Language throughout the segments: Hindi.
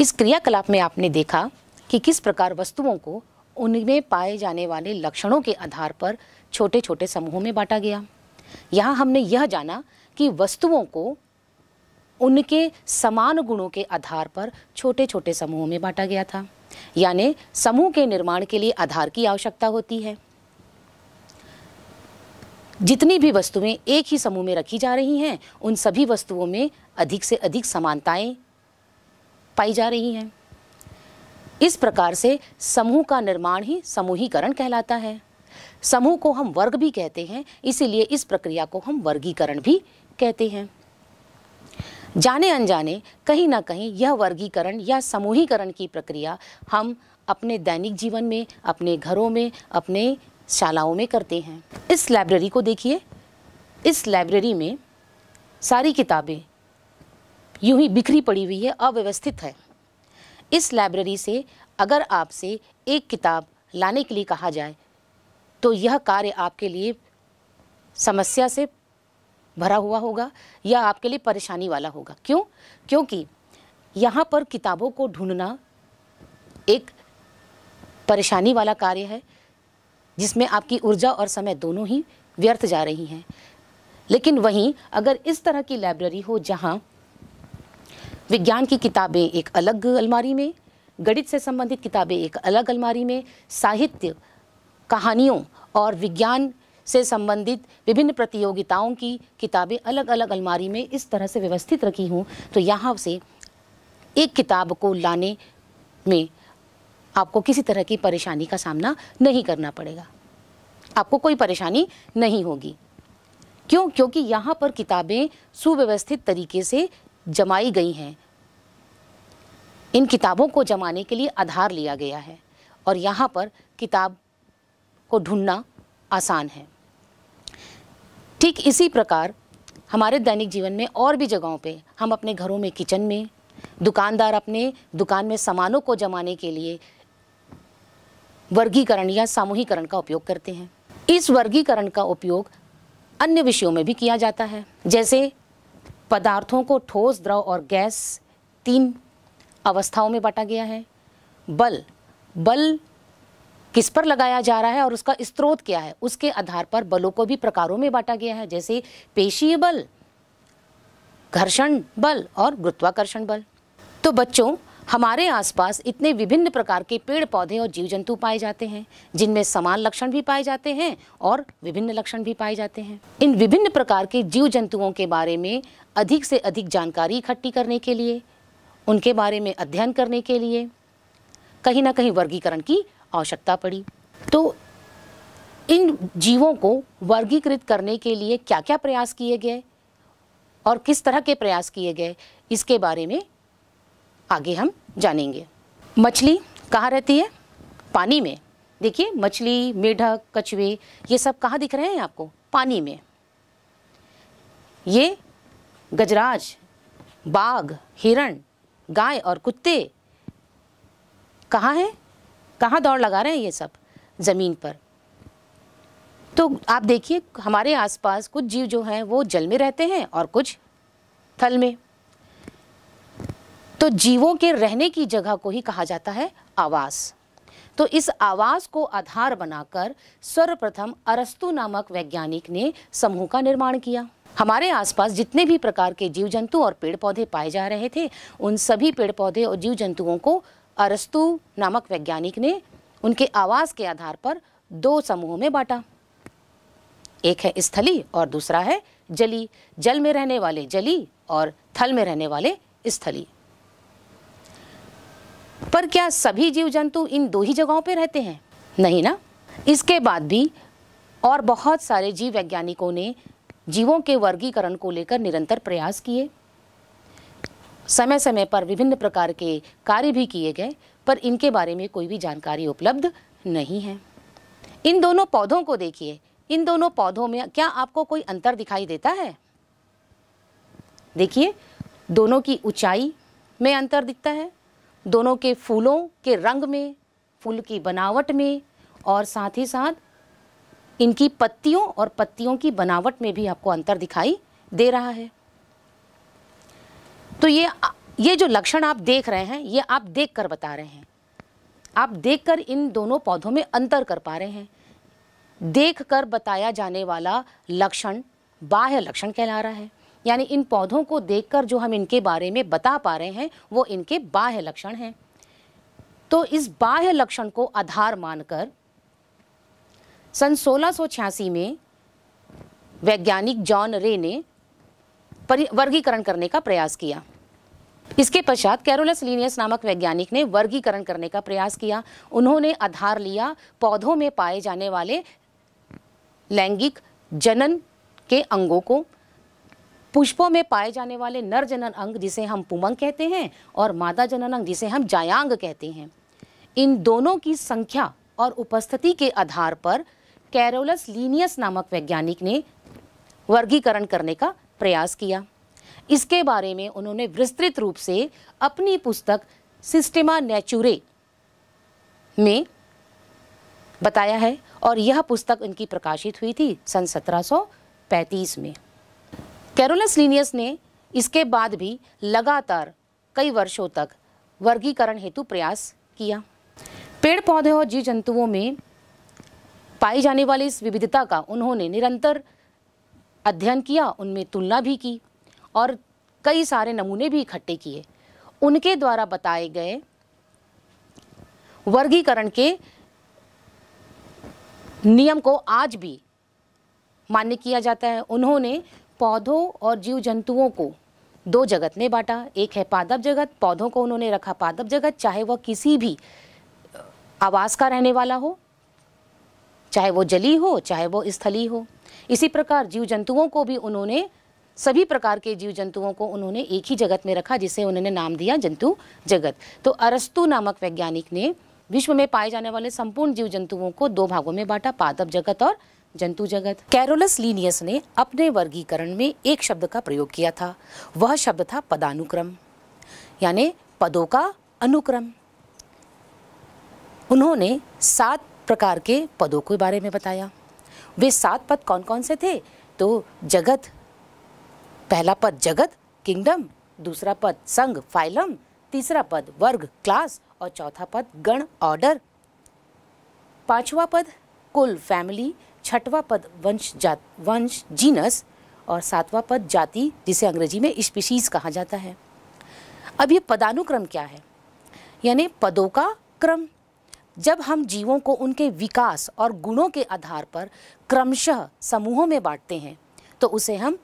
इस क्रियाकलाप में आपने देखा कि किस प्रकार वस्तुओं को उनमें पाए जाने वाले लक्षणों के आधार पर छोटे छोटे समूहों में बांटा गया यहाँ हमने यह जाना कि वस्तुओं को उनके समान गुणों के आधार पर छोटे छोटे समूहों में बांटा गया था यानी समूह के निर्माण के लिए आधार की आवश्यकता होती है जितनी भी वस्तुएं एक ही समूह में रखी जा रही हैं उन सभी वस्तुओं में अधिक से अधिक समानताएं पाई जा रही हैं इस प्रकार से समूह का निर्माण ही समूहीकरण कहलाता है समूह को हम वर्ग भी कहते हैं इसीलिए इस प्रक्रिया को हम वर्गीकरण भी कहते हैं जाने अनजाने कहीं ना कहीं यह वर्गीकरण या समूहीकरण की प्रक्रिया हम अपने दैनिक जीवन में अपने घरों में अपने शालाओं में करते हैं इस लाइब्रेरी को देखिए इस लाइब्रेरी में सारी किताबें यूं ही बिखरी पड़ी हुई है अव्यवस्थित है इस लाइब्रेरी से अगर आपसे एक किताब लाने के लिए कहा जाए तो यह कार्य आपके लिए समस्या से भरा हुआ होगा या आपके लिए परेशानी वाला होगा क्यों क्योंकि यहाँ पर किताबों को ढूंढना एक परेशानी वाला कार्य है जिसमें आपकी ऊर्जा और समय दोनों ही व्यर्थ जा रही हैं लेकिन वहीं अगर इस तरह की लाइब्रेरी हो जहाँ विज्ञान की किताबें एक अलग अलमारी में गणित से संबंधित किताबें एक अलग अलमारी में साहित्य कहानियों और विज्ञान से संबंधित विभिन्न प्रतियोगिताओं की किताबें अलग अलग अलमारी में इस तरह से व्यवस्थित रखी हूँ तो यहाँ से एक किताब को लाने में आपको किसी तरह की परेशानी का सामना नहीं करना पड़ेगा आपको कोई परेशानी नहीं होगी क्यों क्योंकि यहाँ पर किताबें सुव्यवस्थित तरीके से जमाई गई हैं इन किताबों को जमाने के लिए आधार लिया गया है और यहाँ पर किताब को ढूंढना आसान है ठीक इसी प्रकार हमारे दैनिक जीवन में और भी जगहों पे हम अपने घरों में किचन में दुकानदार अपने दुकान में सामानों को जमाने के लिए वर्गीकरण या सामूहिकरण का उपयोग करते हैं इस वर्गीकरण का उपयोग अन्य विषयों में भी किया जाता है जैसे पदार्थों को ठोस द्रव और गैस तीन अवस्थाओं में बांटा गया है बल बल किस पर लगाया जा रहा है और उसका स्त्रोत क्या है उसके आधार पर बलों को भी प्रकारों में बांटा गया है जैसे पेशीय बल घर्षण बल और गुरुत्वाकर्षण बल तो बच्चों हमारे आसपास इतने विभिन्न प्रकार के पेड़ पौधे और जीव जंतु पाए जाते हैं जिनमें समान लक्षण भी पाए जाते हैं और विभिन्न लक्षण भी पाए जाते हैं इन विभिन्न प्रकार के जीव जंतुओं के बारे में अधिक से अधिक जानकारी इकट्ठी करने के लिए उनके बारे में अध्ययन करने के लिए कहीं ना कहीं वर्गीकरण की आवश्यकता पड़ी तो इन जीवों को वर्गीकृत करने के लिए क्या क्या प्रयास किए गए और किस तरह के प्रयास किए गए इसके बारे में आगे हम जानेंगे मछली कहाँ रहती है पानी में देखिए मछली मेढक कछुए ये सब कहाँ दिख रहे हैं आपको पानी में ये गजराज बाघ हिरण गाय और कुत्ते कहाँ हैं कहाँ दौड़ लगा रहे हैं ये सब ज़मीन पर तो आप देखिए हमारे आसपास कुछ जीव जो हैं वो जल में रहते हैं और कुछ थल में तो जीवों के रहने की जगह को ही कहा जाता है आवास तो इस आवास को आधार बनाकर सर्वप्रथम अरस्तु नामक वैज्ञानिक ने समूह का निर्माण किया हमारे आसपास जितने भी प्रकार के जीव जंतु और पेड़ पौधे पाए जा रहे थे उन सभी पेड़ पौधे और जीव जंतुओं को अरस्तु नामक वैज्ञानिक ने उनके आवास के आधार पर दो समूहों में बांटा एक है स्थली और दूसरा है जली जल में रहने वाले जली और थल में रहने वाले स्थली पर क्या सभी जीव जंतु इन दो ही जगहों पर रहते हैं नहीं ना इसके बाद भी और बहुत सारे जीव वैज्ञानिकों ने जीवों के वर्गीकरण को लेकर निरंतर प्रयास किए समय समय पर विभिन्न प्रकार के कार्य भी किए गए पर इनके बारे में कोई भी जानकारी उपलब्ध नहीं है इन दोनों पौधों को देखिए इन दोनों पौधों में क्या आपको कोई अंतर दिखाई देता है देखिए दोनों की ऊंचाई में अंतर दिखता है दोनों के फूलों के रंग में फूल की बनावट में और साथ ही साथ इनकी पत्तियों और पत्तियों की बनावट में भी आपको अंतर दिखाई दे रहा है तो ये ये जो लक्षण आप देख रहे हैं ये आप देख कर बता रहे हैं आप देख कर इन दोनों पौधों में अंतर कर पा रहे हैं देख कर बताया जाने वाला लक्षण बाह्य लक्षण कहला रहा है यानी इन पौधों को देखकर जो हम इनके बारे में बता पा रहे हैं वो इनके बाह्य लक्षण हैं तो इस बाह्य लक्षण को आधार मानकर सन सोलह में वैज्ञानिक जॉन रे ने वर्गीकरण करने का प्रयास किया इसके पश्चात कैरोलस लीनियस नामक वैज्ञानिक ने वर्गीकरण करने का प्रयास किया उन्होंने आधार लिया पौधों में पाए जाने वाले लैंगिक जनन के अंगों को पुष्पों में पाए जाने वाले नर जनन अंग जिसे हम पुमंग कहते हैं और मादा जनन अंग जिसे हम जायांग कहते हैं इन दोनों की संख्या और उपस्थिति के आधार पर कैरोलस लीनियस नामक वैज्ञानिक ने वर्गीकरण करने का प्रयास किया इसके बारे में उन्होंने विस्तृत रूप से अपनी पुस्तक सिस्टेमा नेचुरे में बताया है और यह पुस्तक इनकी प्रकाशित हुई थी सन 1735 में कैरोलस लीनियस ने इसके बाद भी लगातार कई वर्षों तक वर्गीकरण हेतु प्रयास किया पेड़ पौधे और जीव जंतुओं में पाई जाने वाली इस विविधता का उन्होंने निरंतर अध्ययन किया उनमें तुलना भी की और कई सारे नमूने भी इकट्ठे किए उनके द्वारा बताए गए वर्गीकरण के नियम को आज भी मान्य किया जाता है उन्होंने पौधों और जीव जंतुओं को दो जगत में बांटा एक है पादप जगत पौधों को उन्होंने रखा पादप जगत चाहे वह किसी भी आवास का रहने वाला हो चाहे वो जली हो चाहे वो स्थली हो इसी प्रकार जीव जंतुओं को भी उन्होंने सभी प्रकार के जीव जंतुओं को उन्होंने एक ही जगत में रखा जिसे उन्होंने नाम दिया जंतु जगत तो अरस्तु नामक वैज्ञानिक ने विश्व में पाए जाने वाले संपूर्ण जीव जंतुओं को दो भागों में बांटा पादप जगत और जंतु जगत कैरोलस लीनियस ने अपने वर्गीकरण में एक शब्द का प्रयोग किया था वह शब्द था पदानुक्रम यानी पदों का अनुक्रम उन्होंने सात प्रकार के पदों के बारे में बताया वे सात पद कौन कौन से थे तो जगत पहला पद जगत किंगडम दूसरा पद संघ फाइलम तीसरा पद वर्ग क्लास और चौथा पद गण ऑर्डर पांचवा पद कुल फैमिली छठवा पद वंश जात वंश जीनस और सातवां पद जाति जिसे अंग्रेजी में स्पीशीज कहा जाता है अब ये पदानुक्रम क्या है यानी पदों का क्रम जब हम जीवों को उनके विकास और गुणों के आधार पर क्रमशः समूहों में बांटते हैं तो उसे हम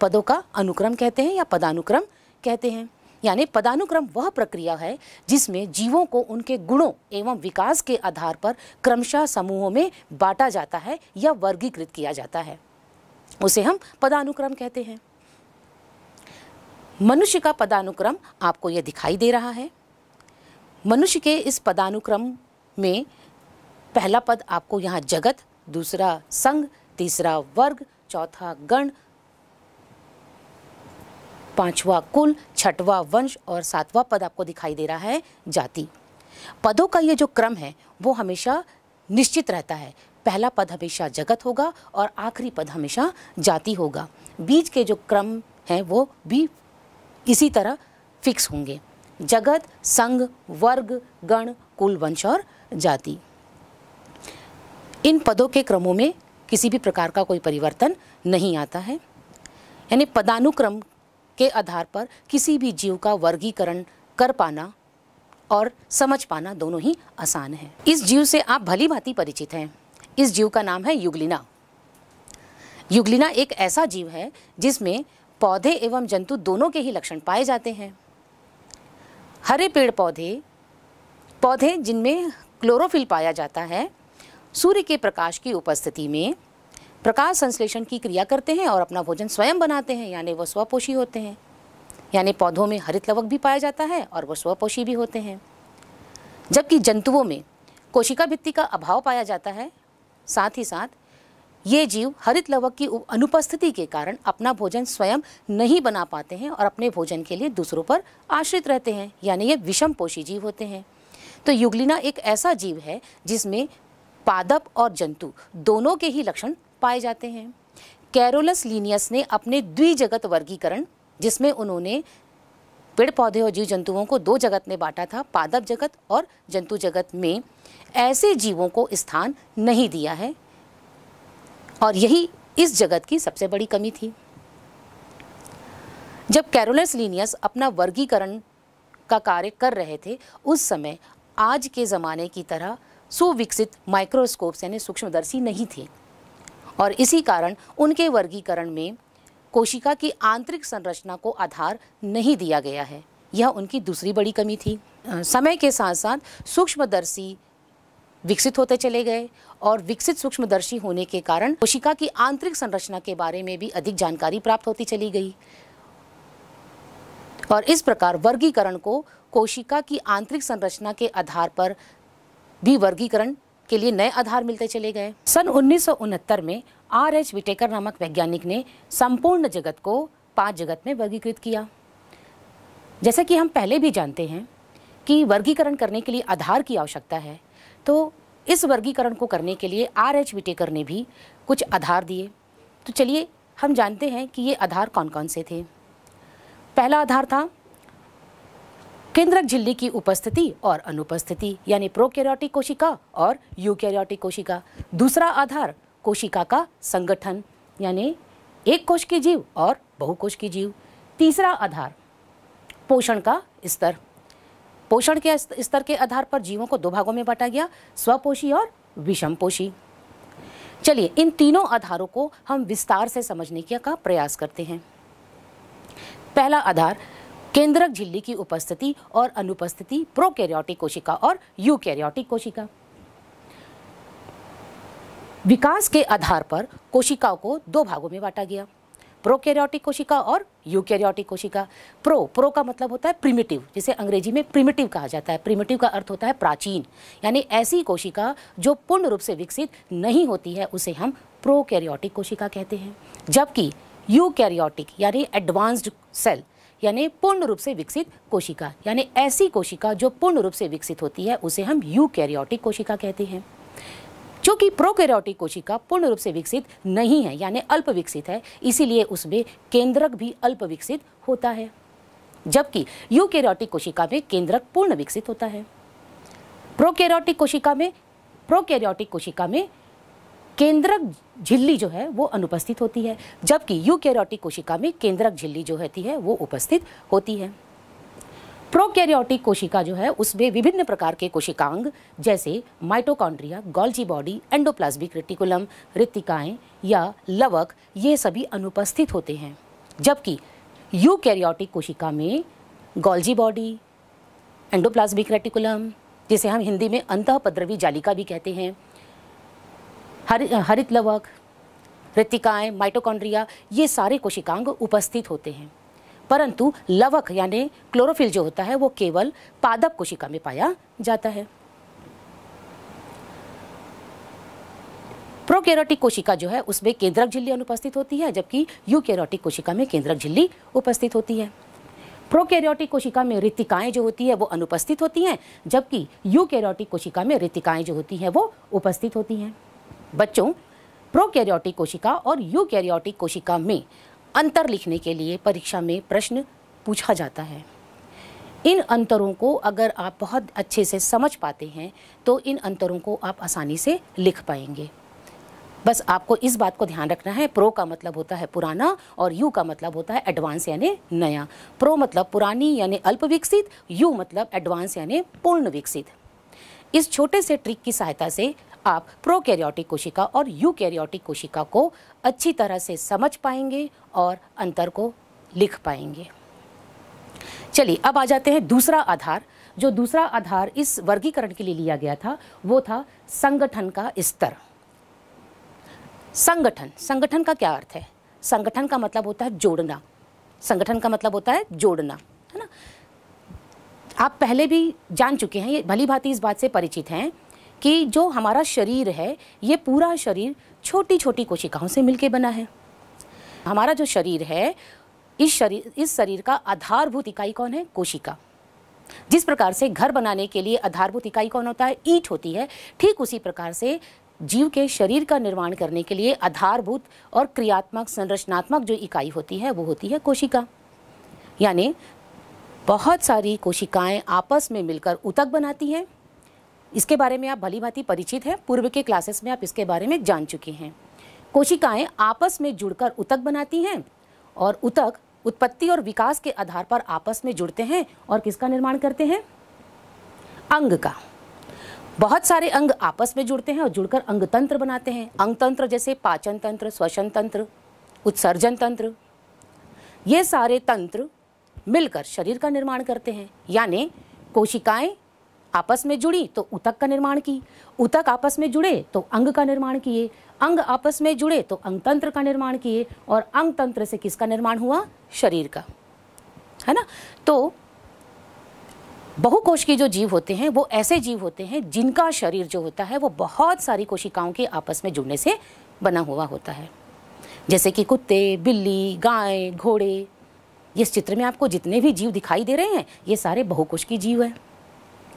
पदों का अनुक्रम कहते हैं या पदानुक्रम कहते हैं यानी पदानुक्रम वह प्रक्रिया है जिसमें जीवों को उनके गुणों एवं विकास के आधार पर क्रमशः समूहों में बांटा जाता है या वर्गीकृत किया जाता है उसे हम पदानुक्रम कहते हैं मनुष्य का पदानुक्रम आपको यह दिखाई दे रहा है मनुष्य के इस पदानुक्रम में पहला पद आपको यहाँ जगत दूसरा संघ तीसरा वर्ग चौथा गण पांचवा कुल छठवा वंश और सातवां पद आपको दिखाई दे रहा है जाति पदों का ये जो क्रम है वो हमेशा निश्चित रहता है पहला पद हमेशा जगत होगा और आखिरी पद हमेशा जाति होगा बीज के जो क्रम हैं वो भी इसी तरह फिक्स होंगे जगत संघ वर्ग गण कुल वंश और जाति इन पदों के क्रमों में किसी भी प्रकार का कोई परिवर्तन नहीं आता है यानी पदानुक्रम के आधार पर किसी भी जीव का वर्गीकरण कर पाना और समझ पाना दोनों ही आसान है इस जीव से आप भली भांति परिचित हैं इस जीव का नाम है युगलिना युगलिना एक ऐसा जीव है जिसमें पौधे एवं जंतु दोनों के ही लक्षण पाए जाते हैं हरे पेड़ पौधे पौधे जिनमें क्लोरोफिल पाया जाता है सूर्य के प्रकाश की उपस्थिति में प्रकाश संश्लेषण की क्रिया करते हैं और अपना भोजन स्वयं बनाते हैं यानी वह स्वपोषी होते हैं यानी पौधों में हरित लवक भी पाया जाता है और वह स्वपोषी भी होते हैं जबकि जंतुओं में कोशिका भित्ति का अभाव पाया जाता है साथ ही साथ ये जीव हरित लवक की अनुपस्थिति के कारण अपना भोजन स्वयं नहीं बना पाते हैं और अपने भोजन के लिए दूसरों पर आश्रित रहते हैं यानी ये विषम पोषी जीव होते हैं तो युगलिना एक ऐसा जीव है जिसमें पादप और जंतु दोनों के ही लक्षण पाए जाते हैं कैरोलस लीनियस ने अपने द्विजगत वर्गीकरण जिसमें उन्होंने पेड़ पौधे और जीव जंतुओं को दो जगत में बांटा था पादप जगत और जंतु जगत में ऐसे जीवों को स्थान नहीं दिया है और यही इस जगत की सबसे बड़ी कमी थी जब कैरोलस लीनियस अपना वर्गीकरण का कार्य कर रहे थे उस समय आज के ज़माने की तरह सुविकसित माइक्रोस्कोप्स यानी सूक्ष्मदर्शी नहीं थे और इसी कारण उनके वर्गीकरण में कोशिका की आंतरिक संरचना को आधार नहीं दिया गया है यह उनकी दूसरी बड़ी कमी थी समय के साथ साथ सूक्ष्मदर्शी विकसित होते चले गए और विकसित सूक्ष्मदर्शी होने के कारण कोशिका की आंतरिक संरचना के बारे में भी अधिक जानकारी प्राप्त होती चली गई और इस प्रकार वर्गीकरण को कोशिका की आंतरिक संरचना के आधार पर भी वर्गीकरण के लिए नए आधार मिलते चले गए सन उन्नीस में आर एच विटेकर नामक वैज्ञानिक ने संपूर्ण जगत को पांच जगत में वर्गीकृत किया जैसे कि हम पहले भी जानते हैं कि वर्गीकरण करने के लिए आधार की आवश्यकता है तो इस वर्गीकरण को करने के लिए आर एच विटेकर ने भी कुछ आधार दिए तो चलिए हम जानते हैं कि ये आधार कौन कौन से थे पहला आधार था केंद्रक झिल्ली की उपस्थिति और अनुपस्थिति यानी प्रोकैरियोटिक कोशिका और यूकैरियोटिक कोशिका दूसरा आधार कोशिका का संगठन यानी एक कोश की जीव और बहुकोश की जीव तीसरा आधार पोषण का स्तर पोषण के स्तर के आधार पर जीवों को दो भागों में बांटा गया स्वपोषी और विषमपोषी चलिए इन तीनों आधारों को हम विस्तार से समझने का प्रयास करते हैं पहला आधार केंद्रक झिल्ली की उपस्थिति और अनुपस्थिति प्रोकैरियोटिक कोशिका और यूकैरियोटिक कोशिका विकास के आधार पर कोशिकाओं को दो भागों में बांटा गया प्रोकैरियोटिक कोशिका और यूकैरियोटिक कोशिका प्रो प्रो का मतलब होता है प्रिमिटिव जिसे अंग्रेजी में प्रिमिटिव कहा जाता है प्रिमिटिव का अर्थ होता है प्राचीन यानी ऐसी कोशिका जो पूर्ण रूप से विकसित नहीं होती है उसे हम प्रोकैरियोटिक कोशिका कहते हैं जबकि यूकैरियोटिक यानी एडवांस्ड सेल यानी पूर्ण रूप से विकसित कोशिका यानी ऐसी कोशिका जो पूर्ण रूप से विकसित होती है उसे हम यूकैरियोटिक कोशिका कहते हैं जो कि प्रोकैरियोटिक कोशिका पूर्ण रूप से विकसित नहीं है यानी अल्प विकसित है इसीलिए उसमें केंद्रक भी अल्प विकसित होता है जबकि यूकैरियोटिक कोशिका में केंद्रक पूर्ण विकसित होता है प्रोकैरियोटिक कोशिका में प्रोकैरियोटिक कोशिका में केंद्रक झिल्ली जो है वो अनुपस्थित होती है जबकि यूकैरियोटिक कोशिका में केंद्रक झिल्ली जो होती है वो उपस्थित होती है प्रोकैरियोटिक कोशिका जो है उसमें विभिन्न प्रकार के कोशिकांग जैसे mitochondria Golgi body endoplasmic reticulum रित्तिकाएं या लवक ये सभी अनुपस्थित होते हैं जबकि यूकैरियोटिक कोशिका में गोल्जी बॉडी एंडोप्लाज्मिक रेटिकुलम जिसे हम हिंदी में अंतःपद्रवी जालिका भी कहते हैं हर हरित लवक रित्तिकाएं माइटोकॉन्ड्रिया ये सारे कोशिकांग उपस्थित होते हैं परंतु लवक यानी क्लोरोफिल जो होता है वो केवल पादप कोशिका में पाया जाता है प्रोकैरियोटिक कोशिका जो है उसमें केंद्रक झिल्ली अनुपस्थित होती है जबकि यूकैरियोटिक कोशिका में केंद्रक झिल्ली उपस्थित होती है प्रोकैरियोटिक कोशिका में रितिकाएं जो होती है वो अनुपस्थित होती हैं जबकि यूकैरियोटिक कोशिका में रितिकाएं जो होती हैं वो उपस्थित होती हैं बच्चों प्रोकैरियोटिक कोशिका और यूकैरियोटिक कोशिका में अंतर लिखने के लिए परीक्षा में प्रश्न पूछा जाता है इन अंतरों को अगर आप बहुत अच्छे से समझ पाते हैं तो इन अंतरों को आप आसानी से लिख पाएंगे बस आपको इस बात को ध्यान रखना है प्रो का मतलब होता है पुराना और यू का मतलब होता है एडवांस यानी नया प्रो मतलब पुरानी यानी अल्प विकसित यू मतलब एडवांस यानी पूर्ण विकसित इस छोटे से ट्रिक की सहायता से आप प्रोकैरियोटिक कोशिका और यूकैरियोटिक कोशिका को अच्छी तरह से समझ पाएंगे और अंतर को लिख पाएंगे चलिए अब आ जाते हैं दूसरा आधार जो दूसरा आधार इस वर्गीकरण के लिए लिया गया था वो था संगठन का स्तर संगठन संगठन का क्या अर्थ है संगठन का मतलब होता है जोड़ना संगठन का मतलब होता है जोड़ना है ना आप पहले भी जान चुके हैं ये भली भांति इस बात से परिचित हैं कि जो हमारा शरीर है ये पूरा शरीर छोटी छोटी कोशिकाओं से मिलके बना है हमारा जो शरीर है इस शरीर इस शरीर का आधारभूत इकाई कौन है कोशिका जिस प्रकार से घर बनाने के लिए आधारभूत इकाई कौन होता है ईट होती है ठीक उसी प्रकार से जीव के शरीर का निर्माण करने के लिए आधारभूत और क्रियात्मक संरचनात्मक जो इकाई होती है वो होती है कोशिका यानी बहुत सारी कोशिकाएं आपस में मिलकर उतक बनाती हैं इसके बारे में आप भली भांति परिचित हैं पूर्व के क्लासेस में आप इसके बारे में जान चुके हैं कोशिकाएं आपस में जुड़कर उतक बनाती हैं और उतक उत्पत्ति और विकास के आधार पर आपस में जुड़ते हैं और किसका निर्माण करते हैं अंग का बहुत सारे अंग आपस में जुड़ते हैं और जुड़कर अंग तंत्र बनाते हैं अंग तंत्र जैसे पाचन तंत्र श्वसन तंत्र उत्सर्जन तंत्र ये सारे तंत्र मिलकर शरीर का निर्माण करते हैं यानी कोशिकाएं आपस में जुड़ी तो उतक का निर्माण की उतक आपस में जुड़े तो अंग का निर्माण किए अंग आपस में जुड़े तो अंग तंत्र का निर्माण किए और अंग तंत्र से किसका निर्माण हुआ शरीर का है ना तो बहुकोश की जो जीव होते हैं वो ऐसे जीव होते हैं जिनका शरीर जो होता है वो बहुत सारी कोशिकाओं के आपस में जुड़ने से बना हुआ होता है जैसे कि कुत्ते बिल्ली गाय घोड़े इस चित्र में आपको जितने भी जीव दिखाई दे रहे हैं ये सारे बहुकोश की जीव है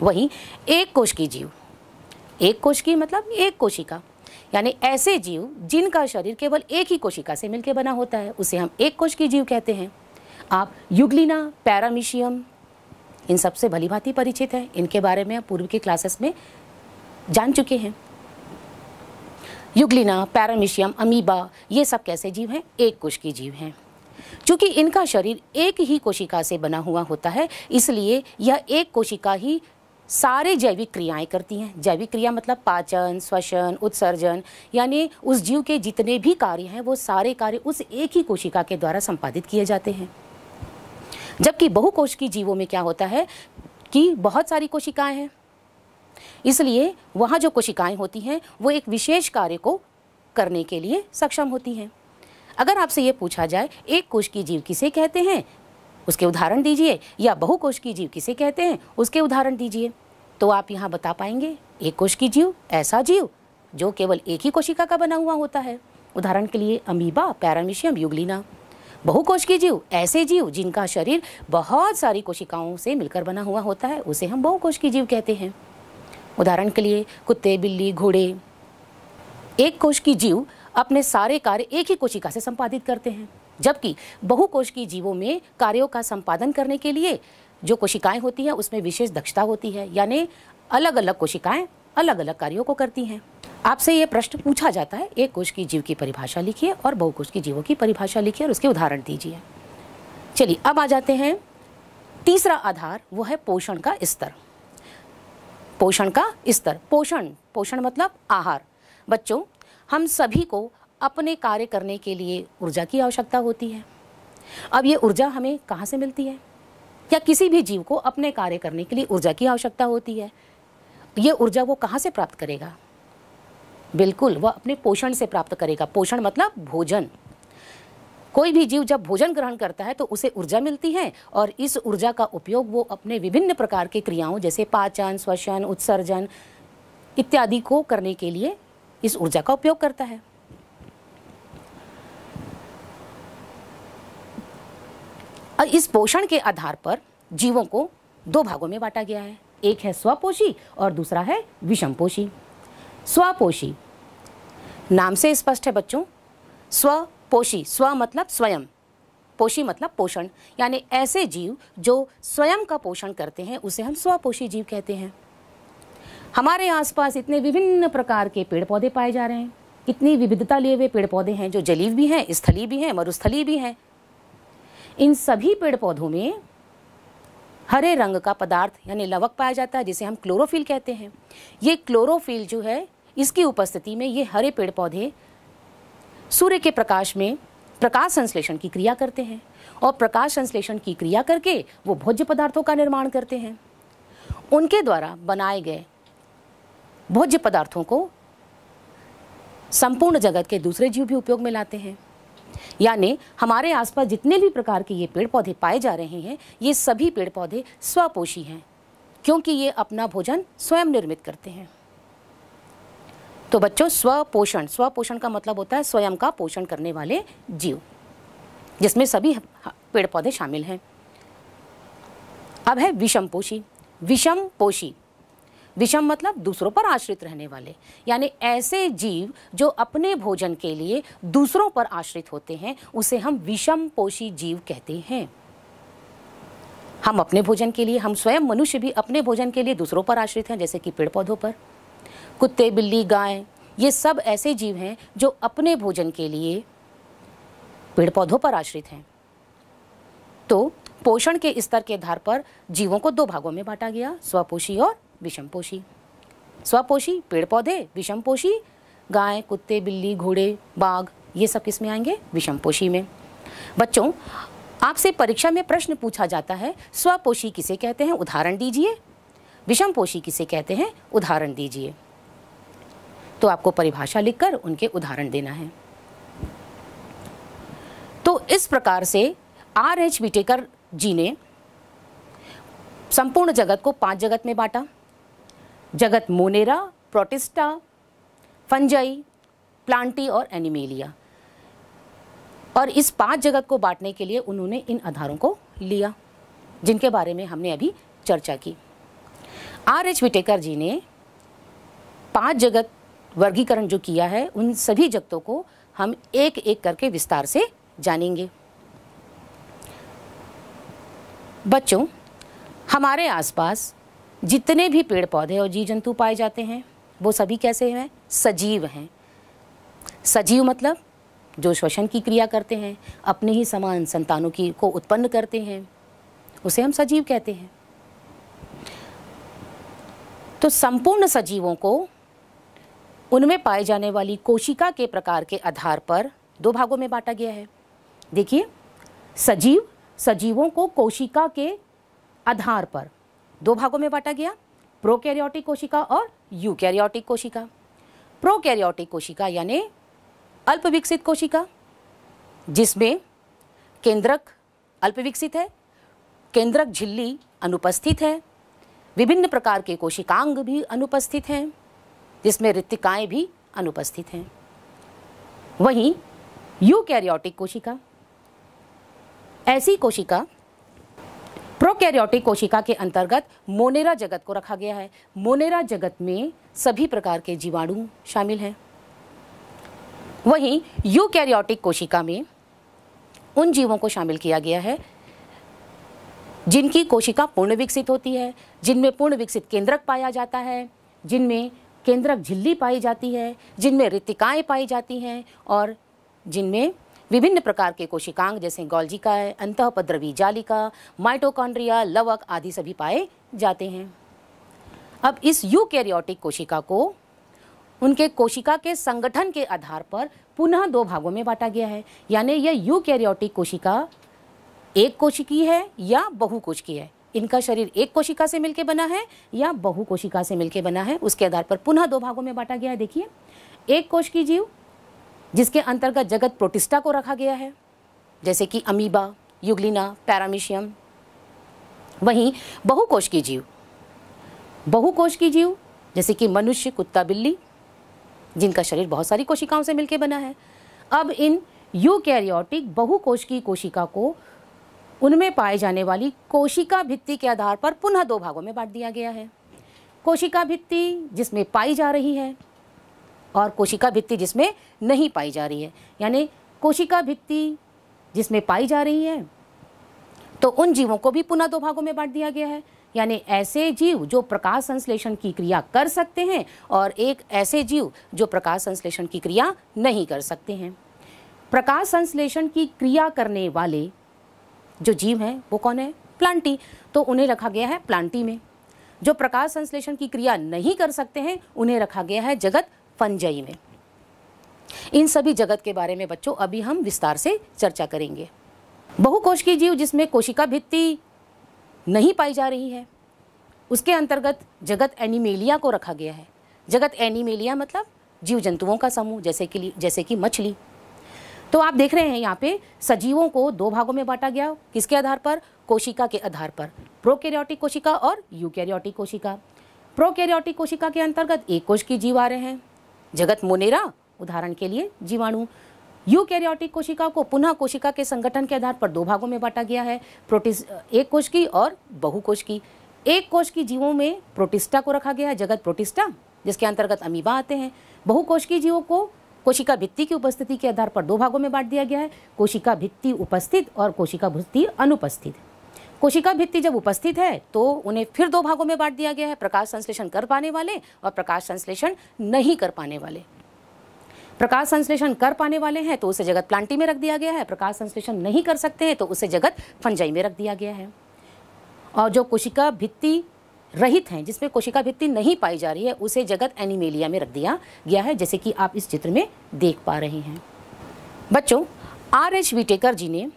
वहीं एक कोश की जीव एक कोश की मतलब एक कोशिका यानी ऐसे जीव जिनका शरीर केवल एक ही कोशिका से मिलकर बना होता है उसे हम एक कोश की जीव कहते हैं आप युगलिना पैरामीशियम इन सबसे भली भांति परिचित हैं इनके बारे में आप पूर्व के क्लासेस में जान चुके हैं युगलिना पैरामीशियम अमीबा ये सब कैसे जीव हैं एक कोश की जीव हैं क्योंकि इनका शरीर एक ही कोशिका से बना हुआ होता है इसलिए यह एक कोशिका ही सारे जैविक क्रियाएं करती हैं जैविक क्रिया मतलब पाचन श्वसन उत्सर्जन यानी उस जीव के जितने भी कार्य हैं वो सारे कार्य उस एक ही कोशिका के द्वारा संपादित किए जाते हैं जबकि की जीवों में क्या होता है कि बहुत सारी कोशिकाएं हैं इसलिए वहाँ जो कोशिकाएं होती हैं वो एक विशेष कार्य को करने के लिए सक्षम होती हैं अगर आपसे ये पूछा जाए एक की जीव किसे कहते हैं उसके उदाहरण दीजिए या बहुकोश की जीव किसे कहते हैं उसके उदाहरण दीजिए तो आप यहाँ बता पाएंगे एक कोश की जीव ऐसा जीव जो केवल एक ही कोशिका का बना हुआ होता है उदाहरण के लिए अमीबा पैरामिशियम युगलिना बहुकोश की जीव ऐसे जीव जिनका शरीर बहुत सारी कोशिकाओं से मिलकर बना हुआ होता है उसे हम बहुकोश की जीव कहते हैं उदाहरण के लिए कुत्ते बिल्ली घोड़े एक कोश की जीव अपने सारे कार्य एक ही कोशिका से संपादित करते हैं जबकि बहुकोशिकीय जीवों में कार्यों का संपादन करने के लिए जो कोशिकाएं होती हैं उसमें विशेष दक्षता होती है यानी अलग अलग कोशिकाएं अलग अलग कार्यों को करती हैं आपसे ये प्रश्न पूछा जाता है एक की जीव की परिभाषा लिखिए और की जीवों की परिभाषा लिखिए और उसके उदाहरण दीजिए चलिए अब आ जाते हैं तीसरा आधार वो है पोषण का स्तर पोषण का स्तर पोषण पोषण मतलब आहार बच्चों हम सभी को अपने कार्य करने के लिए ऊर्जा की आवश्यकता होती है अब ये ऊर्जा हमें कहाँ से मिलती है या किसी भी जीव को अपने कार्य करने के लिए ऊर्जा की आवश्यकता होती है तो ये ऊर्जा वो कहाँ से प्राप्त करेगा बिल्कुल वह अपने पोषण से प्राप्त करेगा पोषण मतलब भोजन कोई भी जीव जब भोजन ग्रहण करता है तो उसे ऊर्जा मिलती है और इस ऊर्जा का उपयोग वो अपने विभिन्न प्रकार के क्रियाओं जैसे पाचन श्वसन उत्सर्जन इत्यादि को करने के लिए इस ऊर्जा का उपयोग करता है और इस पोषण के आधार पर जीवों को दो भागों में बांटा गया है एक है स्वपोषी और दूसरा है विषमपोषी स्वपोषी नाम से स्पष्ट है बच्चों स्वपोषी स्व मतलब स्वयं पोषी मतलब पोषण यानी ऐसे जीव जो स्वयं का पोषण करते हैं उसे हम स्वपोषी जीव कहते हैं हमारे आसपास इतने विभिन्न प्रकार के पेड़ पौधे पाए जा रहे हैं इतनी विविधता लिए हुए पेड़ पौधे हैं जो जलीव भी हैं स्थलीय भी हैं मरुस्थलीय भी हैं इन सभी पेड़ पौधों में हरे रंग का पदार्थ यानी लवक पाया जाता है जिसे हम क्लोरोफिल कहते हैं ये क्लोरोफिल जो है इसकी उपस्थिति में ये हरे पेड़ पौधे सूर्य के प्रकाश में प्रकाश संश्लेषण की क्रिया करते हैं और प्रकाश संश्लेषण की क्रिया करके वो भोज्य पदार्थों का निर्माण करते हैं उनके द्वारा बनाए गए भोज्य पदार्थों को संपूर्ण जगत के दूसरे जीव भी उपयोग में लाते हैं यानी हमारे आसपास जितने भी प्रकार के ये पेड़ पौधे पाए जा रहे हैं ये सभी पेड़ पौधे स्वपोषी हैं क्योंकि ये अपना भोजन स्वयं निर्मित करते हैं तो बच्चों स्वपोषण स्वपोषण का मतलब होता है स्वयं का पोषण करने वाले जीव जिसमें सभी पेड़ पौधे शामिल हैं अब है विषम पोषी विषम पोषी विषम मतलब दूसरों पर आश्रित रहने वाले यानी ऐसे जीव जो अपने भोजन के लिए दूसरों पर आश्रित होते हैं उसे हम विषम पोषी जीव कहते हैं हम अपने भोजन के लिए हम स्वयं मनुष्य भी अपने भोजन के लिए दूसरों पर आश्रित हैं जैसे कि पेड़ पौधों पर कुत्ते बिल्ली गाय ये सब ऐसे जीव हैं जो अपने भोजन के लिए पेड़ पौधों पर आश्रित हैं तो पोषण के स्तर के आधार पर जीवों को दो भागों में बांटा गया स्वपोषी और विषम पोषी स्वपोषी पेड़ पौधे विषम पोषी गाय कुत्ते बिल्ली घोड़े बाघ ये सब किस में आएंगे पोषी में बच्चों आपसे परीक्षा में प्रश्न पूछा जाता है स्वपोषी किसे कहते हैं उदाहरण दीजिए विषम पोषी किसे कहते हैं उदाहरण दीजिए तो आपको परिभाषा लिखकर उनके उदाहरण देना है तो इस प्रकार से आर एच बिटेकर जी ने संपूर्ण जगत को पांच जगत में बांटा जगत मोनेरा प्रोटिस्टा फंजाई प्लांटी और एनिमेलिया और इस पांच जगत को बांटने के लिए उन्होंने इन आधारों को लिया जिनके बारे में हमने अभी चर्चा की आर एच विटेकर जी ने पांच जगत वर्गीकरण जो किया है उन सभी जगतों को हम एक एक करके विस्तार से जानेंगे बच्चों हमारे आसपास जितने भी पेड़ पौधे और जीव जंतु पाए जाते हैं वो सभी कैसे हैं सजीव हैं सजीव मतलब जो श्वसन की क्रिया करते हैं अपने ही समान संतानों की को उत्पन्न करते हैं उसे हम सजीव कहते हैं तो संपूर्ण सजीवों को उनमें पाए जाने वाली कोशिका के प्रकार के आधार पर दो भागों में बांटा गया है देखिए सजीव सजीवों को कोशिका के आधार पर दो भागों में बांटा गया प्रोकैरियोटिक कोशिका और यूकैरियोटिक कोशिका प्रोकैरियोटिक कोशिका यानी अल्प विकसित कोशिका जिसमें केंद्रक अल्प विकसित है केंद्रक झिल्ली अनुपस्थित है विभिन्न प्रकार के कोशिकांग भी अनुपस्थित हैं जिसमें रित्तिकाएँ भी अनुपस्थित हैं वहीं यूकैरियोटिक कोशिका ऐसी कोशिका प्रोकैरियोटिक कोशिका के अंतर्गत मोनेरा जगत को रखा गया है मोनेरा जगत में सभी प्रकार के जीवाणु शामिल हैं वहीं यूकैरियोटिक कोशिका में उन जीवों को शामिल किया गया है जिनकी कोशिका पूर्ण विकसित होती है जिनमें पूर्ण विकसित केंद्रक पाया जाता है जिनमें केंद्रक झिल्ली पाई जाती है जिनमें रितिकाएँ पाई जाती हैं और जिनमें विभिन्न प्रकार के कोशिकांग जैसे गौल्जिका अंत पद्रवी जालिका माइटोकॉन्ड्रिया लवक आदि सभी पाए जाते हैं अब इस यूकैरियोटिक कोशिका को उनके कोशिका के संगठन के आधार पर पुनः दो भागों में बांटा गया है यानी यह यूकैरियोटिक कोशिका एक कोशिकी है या बहुकोशिकी है इनका शरीर एक कोशिका से मिलकर बना है या बहु कोशिका से मिलकर बना है उसके आधार पर पुनः दो भागों में बांटा गया है देखिए एक कोशिकी जीव जिसके अंतर्गत जगत प्रोटिस्टा को रखा गया है जैसे कि अमीबा युगलिना पैरामिशियम वहीं बहुकोश की जीव बहुकोश की जीव जैसे कि मनुष्य कुत्ता बिल्ली जिनका शरीर बहुत सारी कोशिकाओं से मिलकर बना है अब इन यूकैरियोटिक बहुकोश की कोशिका को उनमें पाए जाने वाली कोशिका भित्ति के आधार पर पुनः दो भागों में बांट दिया गया है कोशिका भित्ति जिसमें पाई जा रही है और कोशिका भित्ति जिसमें नहीं पाई जा रही है यानी कोशिका भित्ति जिसमें पाई जा रही है तो उन जीवों को भी पुनः दो भागों में बांट दिया गया है यानी ऐसे जीव जो प्रकाश संश्लेषण की क्रिया कर सकते हैं और एक ऐसे जीव जो प्रकाश संश्लेषण की क्रिया नहीं कर सकते हैं प्रकाश संश्लेषण की क्रिया करने वाले जो जीव हैं वो कौन है प्लांटी तो उन्हें रखा गया है प्लांटी में जो प्रकाश संश्लेषण की क्रिया नहीं कर सकते हैं उन्हें रखा गया है जगत फंजई में इन सभी जगत के बारे में बच्चों अभी हम विस्तार से चर्चा करेंगे बहुकोशिकीय जीव जिसमें कोशिका भित्ति नहीं पाई जा रही है उसके अंतर्गत जगत एनिमेलिया को रखा गया है जगत एनिमेलिया मतलब जीव जंतुओं का समूह जैसे कि जैसे कि मछली तो आप देख रहे हैं यहाँ पे सजीवों को दो भागों में बांटा गया किसके आधार पर कोशिका के आधार पर प्रोकैरियोटिक कोशिका और यूकैरियोटिक कोशिका प्रोकैरियोटिक कोशिका के अंतर्गत एक कोश की जीव आ रहे हैं जगत मोनेरा उदाहरण के लिए जीवाणु यूकैरियोटिक कोशिका को पुनः कोशिका के संगठन के आधार पर दो भागों में बांटा गया है प्रोटिस एक कोश की और बहु कोश की एक कोश की जीवों में प्रोटिस्टा को रखा गया है जगत प्रोटिस्टा जिसके अंतर्गत अमीबा आते हैं बहु कोश की जीवों को कोशिका भित्ति की उपस्थिति के आधार पर दो भागों में बांट दिया गया है कोशिका भित्ति उपस्थित और कोशिका भित्ति अनुपस्थित कोशिका भित्ति जब उपस्थित है तो उन्हें फिर दो भागों में बांट दिया गया है प्रकाश संश्लेषण कर पाने वाले और प्रकाश संश्लेषण नहीं कर पाने वाले प्रकाश संश्लेषण कर पाने वाले हैं तो उसे जगत प्लांटी में रख दिया गया है प्रकाश संश्लेषण नहीं कर सकते हैं तो उसे जगत फंजाई में रख दिया गया है और जो कोशिका भित्ति रहित हैं जिसमें कोशिका भित्ति नहीं पाई जा रही है उसे जगत एनिमेलिया में रख दिया गया है जैसे कि आप इस चित्र में देख पा रहे हैं बच्चों आर एच विटेकर जी ने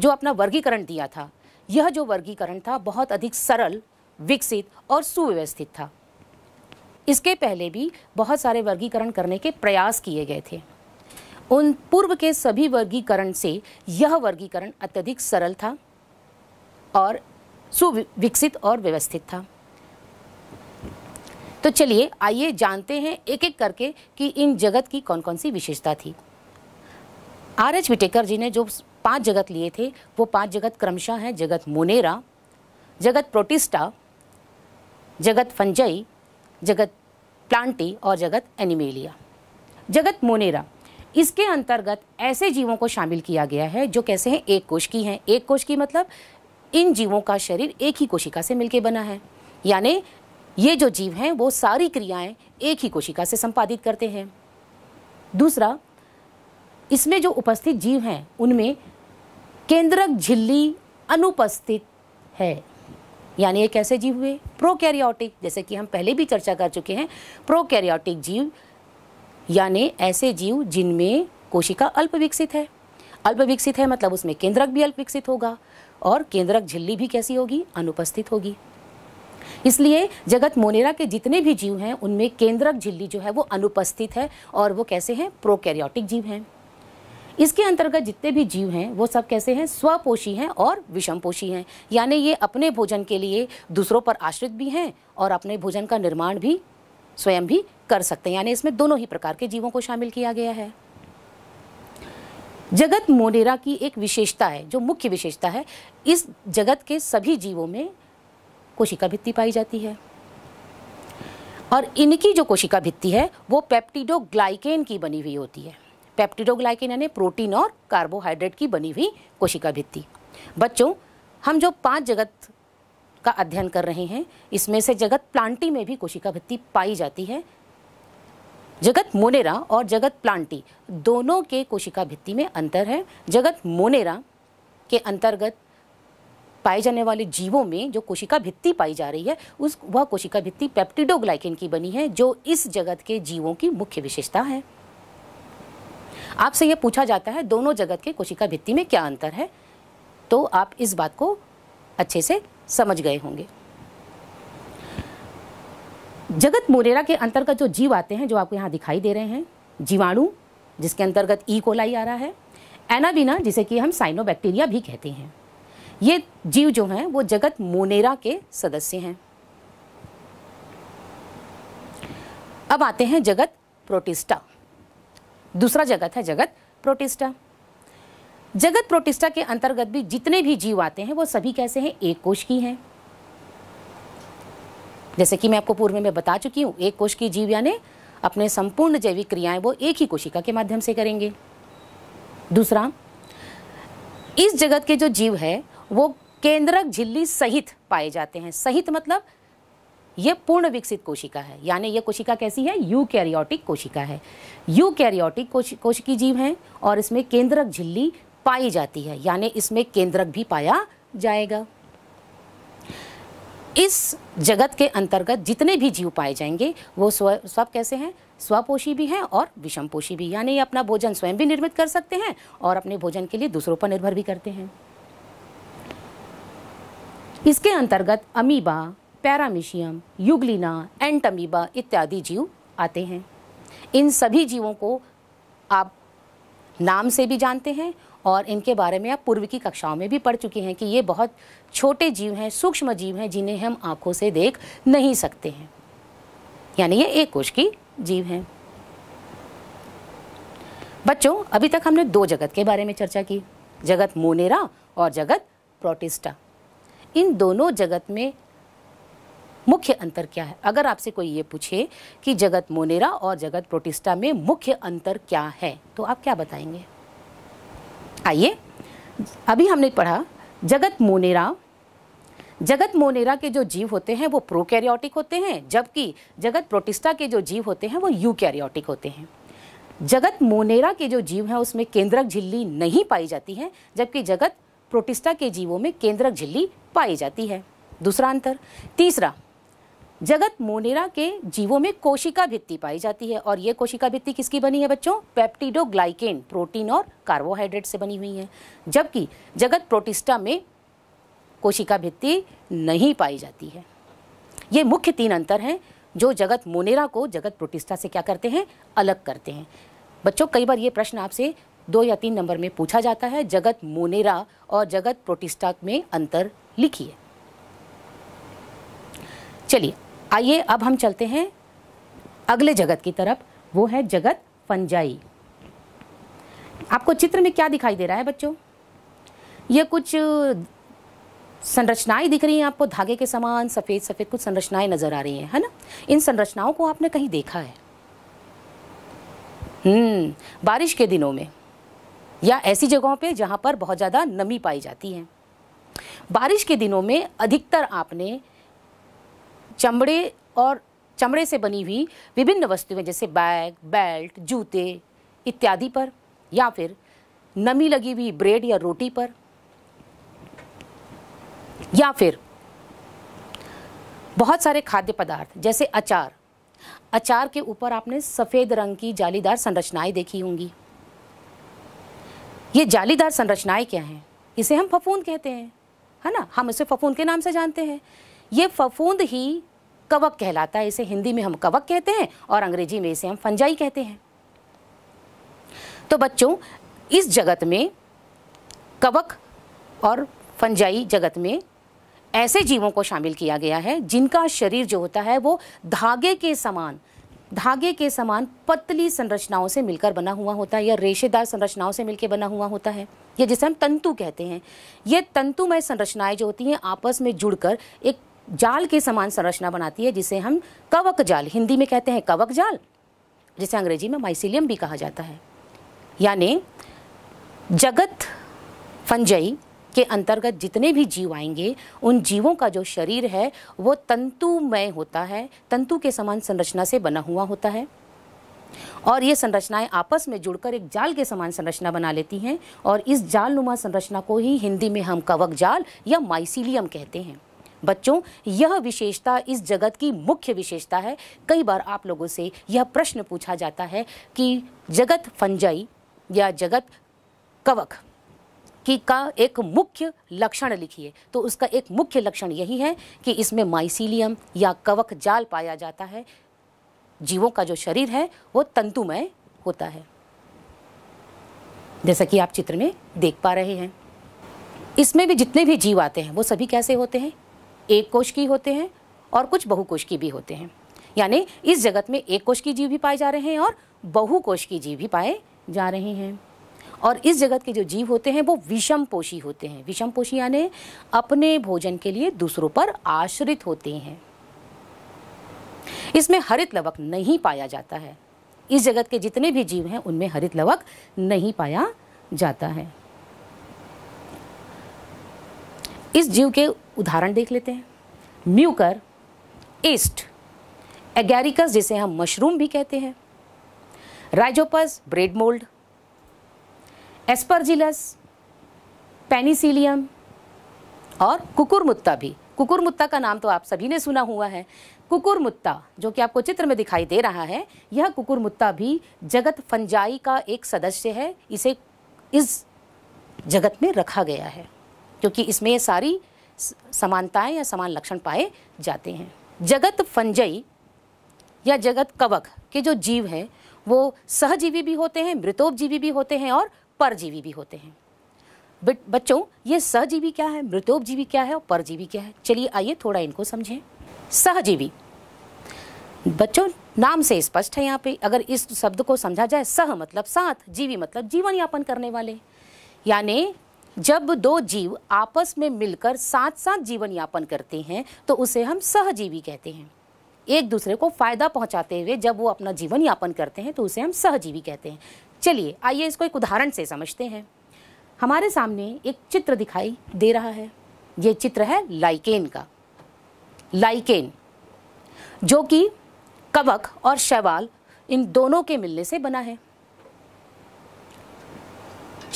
जो अपना वर्गीकरण दिया था यह जो वर्गीकरण था बहुत अधिक सरल विकसित और सुव्यवस्थित था इसके पहले भी बहुत सारे वर्गीकरण करने के प्रयास किए गए थे उन पूर्व के सभी वर्गीकरण से यह वर्गीकरण अत्यधिक सरल था और सुविकसित और व्यवस्थित था तो चलिए आइए जानते हैं एक एक करके कि इन जगत की कौन कौन सी विशेषता थी आर एच विटेकर जी ने जो पांच जगत लिए थे वो पांच जगत क्रमशः हैं जगत मोनेरा जगत प्रोटिस्टा जगत फंजई जगत प्लांटी और जगत एनिमेलिया जगत मोनेरा इसके अंतर्गत ऐसे जीवों को शामिल किया गया है जो कैसे हैं एक कोश की हैं एक कोश की मतलब इन जीवों का शरीर एक ही कोशिका से मिलकर बना है यानी ये जो जीव हैं वो सारी क्रियाएं एक ही कोशिका से संपादित करते हैं दूसरा इसमें जो उपस्थित जीव हैं उनमें केंद्रक झिल्ली अनुपस्थित है यानी ये कैसे जीव हुए प्रोकैरियोटिक जैसे कि हम पहले भी चर्चा कर चुके हैं प्रोकैरियोटिक जीव यानी ऐसे जीव जिनमें कोशिका अल्प विकसित है अल्प विकसित है मतलब उसमें केंद्रक भी अल्प विकसित होगा और केंद्रक झिल्ली भी कैसी होगी अनुपस्थित होगी इसलिए जगत मोनेरा के जितने भी जीव हैं उनमें केंद्रक झिल्ली जो है वो अनुपस्थित है और वो कैसे हैं प्रोकैरियोटिक जीव हैं इसके अंतर्गत जितने भी जीव हैं वो सब कैसे हैं स्वपोषी हैं और विषमपोषी हैं यानी ये अपने भोजन के लिए दूसरों पर आश्रित भी हैं और अपने भोजन का निर्माण भी स्वयं भी कर सकते हैं यानी इसमें दोनों ही प्रकार के जीवों को शामिल किया गया है जगत मोनेरा की एक विशेषता है जो मुख्य विशेषता है इस जगत के सभी जीवों में कोशिका भित्ति पाई जाती है और इनकी जो कोशिका भित्ति है वो पेप्टिडोग्लाइकेन की बनी हुई होती है पेप्टिडोग्लाइकिन यानी प्रोटीन और कार्बोहाइड्रेट की बनी हुई कोशिका भित्ति बच्चों हम जो पांच जगत का अध्ययन कर रहे हैं इसमें से जगत प्लांटी में भी कोशिका भित्ति पाई जाती है जगत मोनेरा और जगत प्लांटी दोनों के कोशिका भित्ति में अंतर है जगत मोनेरा के अंतर्गत पाए जाने वाले जीवों में जो कोशिका भित्ति पाई जा रही है उस वह कोशिका भित्ति पेप्टिडोग्लाइकिन की बनी है जो इस जगत के जीवों की मुख्य विशेषता है आपसे ये पूछा जाता है दोनों जगत के कोशिका भित्ति में क्या अंतर है तो आप इस बात को अच्छे से समझ गए होंगे जगत मोरेरा के अंतर्गत जो जीव आते हैं जो आपको यहाँ दिखाई दे रहे हैं जीवाणु जिसके अंतर्गत ई e. कोलाई आ रहा है एनाबीना जिसे कि हम साइनोबैक्टीरिया भी कहते हैं ये जीव जो हैं वो जगत मोनेरा के सदस्य हैं अब आते हैं जगत प्रोटिस्टा दूसरा जगत है जगत प्रोटिस्टा जगत प्रोटिस्टा के अंतर्गत भी जितने भी जीव आते हैं वो सभी कैसे हैं एक कोश की हैं जैसे कि मैं आपको पूर्व में बता चुकी हूँ एक कोश की जीव यानी अपने संपूर्ण जैविक क्रियाएं वो एक ही कोशिका के माध्यम से करेंगे दूसरा इस जगत के जो जीव है वो केंद्रक झिल्ली सहित पाए जाते हैं सहित मतलब ये पूर्ण विकसित कोशिका है यानी ये कोशिका कैसी है यू कैरियोटिक कोशिका है यू कोश कोशिकी जीव है और इसमें केंद्रक झिल्ली पाई जाती है यानी इसमें केंद्रक भी पाया जाएगा इस जगत के अंतर्गत जितने भी जीव पाए जाएंगे वो स्व सब कैसे हैं स्वपोषी भी हैं और विषमपोषी भी यानी ये अपना भोजन स्वयं भी निर्मित कर सकते हैं और अपने भोजन के लिए दूसरों पर निर्भर भी करते हैं इसके अंतर्गत अमीबा पैरामिशियम युगलिना एंटमीबा इत्यादि जीव आते हैं इन सभी जीवों को आप नाम से भी जानते हैं और इनके बारे में आप पूर्व की कक्षाओं में भी पढ़ चुके हैं कि ये बहुत छोटे जीव हैं सूक्ष्म जीव हैं जिन्हें हम आंखों से देख नहीं सकते हैं यानी ये एक कोश की जीव हैं बच्चों अभी तक हमने दो जगत के बारे में चर्चा की जगत मोनेरा और जगत प्रोटिस्टा इन दोनों जगत में मुख्य अंतर क्या है अगर आपसे कोई ये पूछे कि जगत मोनेरा और जगत प्रोटिस्टा में मुख्य अंतर क्या है तो आप क्या बताएंगे आइए अभी हमने पढ़ा जगत मोनेरा जगत मोनेरा के जो जीव होते हैं वो प्रोकैरियोटिक होते हैं जबकि जगत प्रोटिस्टा के जो जीव होते हैं वो यूकैरियोटिक होते हैं जगत मोनेरा के जो जीव हैं उसमें केंद्रक झिल्ली नहीं पाई जाती है जबकि जगत प्रोटिस्टा के जीवों में केंद्रक झिल्ली पाई जाती है दूसरा अंतर तीसरा जगत मोनेरा के जीवों में कोशिका भित्ति पाई जाती है और ये कोशिका भित्ति किसकी बनी है बच्चों पेप्टिडोग्लाइकेन प्रोटीन और कार्बोहाइड्रेट से बनी हुई है जबकि जगत प्रोटिस्टा में कोशिका भित्ति नहीं पाई जाती है ये मुख्य तीन अंतर हैं जो जगत मोनेरा को जगत प्रोटिस्टा से क्या करते हैं अलग करते हैं बच्चों कई बार ये प्रश्न आपसे दो या तीन नंबर में पूछा जाता है जगत मोनेरा और जगत प्रोटिस्टा में अंतर लिखिए चलिए आइए अब हम चलते हैं अगले जगत की तरफ वो है जगत फंजाई आपको चित्र में क्या दिखाई दे रहा है बच्चों ये कुछ संरचनाएं दिख रही हैं आपको धागे के समान सफ़ेद सफ़ेद कुछ संरचनाएं नज़र आ रही हैं है ना इन संरचनाओं को आपने कहीं देखा है हम्म बारिश के दिनों में या ऐसी जगहों पे जहाँ पर बहुत ज़्यादा नमी पाई जाती है बारिश के दिनों में अधिकतर आपने चमड़े और चमड़े से बनी हुई विभिन्न वस्तुएं जैसे बैग बेल्ट जूते इत्यादि पर या फिर नमी लगी हुई ब्रेड या रोटी पर या फिर बहुत सारे खाद्य पदार्थ जैसे अचार अचार के ऊपर आपने सफ़ेद रंग की जालीदार संरचनाएं देखी होंगी ये जालीदार संरचनाएं क्या हैं इसे हम फफूंद कहते हैं है ना हम इसे फफूंद के नाम से जानते हैं ये फफूंद ही कवक कहलाता है इसे हिंदी में हम कवक कहते हैं और अंग्रेजी में इसे हम फंजाई कहते हैं तो बच्चों इस जगत में कवक और फंजाई जगत में ऐसे जीवों को शामिल किया गया है जिनका शरीर जो होता है वो धागे के समान धागे के समान पतली संरचनाओं से मिलकर बना हुआ होता है या रेशेदार संरचनाओं से मिलकर बना हुआ होता है या जिसे हम तंतु कहते हैं ये तंतुमय संरचनाएं जो होती हैं आपस में जुड़कर एक जाल के समान संरचना बनाती है जिसे हम कवक जाल हिंदी में कहते हैं कवक जाल जिसे अंग्रेजी में माइसिलियम भी कहा जाता है यानी जगत फंजई के अंतर्गत जितने भी जीव आएंगे उन जीवों का जो शरीर है वो तंतुमय होता है तंतु के समान संरचना से बना हुआ होता है और ये संरचनाएं आपस में जुड़कर एक जाल के समान संरचना बना लेती हैं और इस जाल नुमा संरचना को ही हिंदी में हम कवक जाल या माइसिलियम कहते हैं बच्चों यह विशेषता इस जगत की मुख्य विशेषता है कई बार आप लोगों से यह प्रश्न पूछा जाता है कि जगत फंजाई या जगत कवक की का एक मुख्य लक्षण लिखिए तो उसका एक मुख्य लक्षण यही है कि इसमें माइसीलियम या कवक जाल पाया जाता है जीवों का जो शरीर है वो तंतुमय होता है जैसा कि आप चित्र में देख पा रहे हैं इसमें भी जितने भी जीव आते हैं वो सभी कैसे होते हैं एक कोश की होते हैं और कुछ बहुकोश की भी होते हैं यानी इस जगत में एक कोश की जीव भी पाए जा रहे हैं और बहुकोश की जीव भी पाए जा रहे हैं और इस जगत के जो जीव होते हैं वो विषम पोषी होते हैं विषम पोषी यानी अपने भोजन के लिए दूसरों पर आश्रित होते हैं इसमें हरित लवक नहीं पाया जाता है इस जगत के जितने भी जीव हैं उनमें हरित लवक नहीं पाया जाता है इस जीव के उदाहरण देख लेते हैं म्यूकर ईस्ट एगेरिकस जिसे हम मशरूम भी कहते हैं Rhizopus bread mould Aspergillus Penicillium और कुकुरमुत्ता भी कुकुरमुत्ता का नाम तो आप सभी ने सुना हुआ है कुकुरमुत्ता जो कि आपको चित्र में दिखाई दे रहा है यह कुकुरमुत्ता भी जगत फंजाई का एक सदस्य है इसे इस जगत में रखा गया है क्योंकि इसमें सारी समानताएं या समान लक्षण पाए जाते हैं जगत फंजई या जगत कवक के जो जीव हैं वो सहजीवी भी होते हैं मृतोपजीवी भी होते हैं और परजीवी भी होते हैं बच्चों ये सहजीवी क्या है मृतोपजीवी क्या है और परजीवी क्या है चलिए आइए थोड़ा इनको समझें सहजीवी बच्चों नाम से स्पष्ट है यहाँ पे अगर इस शब्द को समझा जाए सह मतलब साथ जीवी मतलब जीवन यापन करने वाले यानी जब दो जीव आपस में मिलकर साथ साथ जीवन यापन करते हैं तो उसे हम सहजीवी कहते हैं एक दूसरे को फायदा पहुंचाते हुए जब वो अपना जीवन यापन करते हैं तो उसे हम सहजीवी कहते हैं चलिए आइए इसको एक उदाहरण से समझते हैं हमारे सामने एक चित्र दिखाई दे रहा है ये चित्र है लाइकेन का लाइकेन जो कि कवक और शैवाल इन दोनों के मिलने से बना है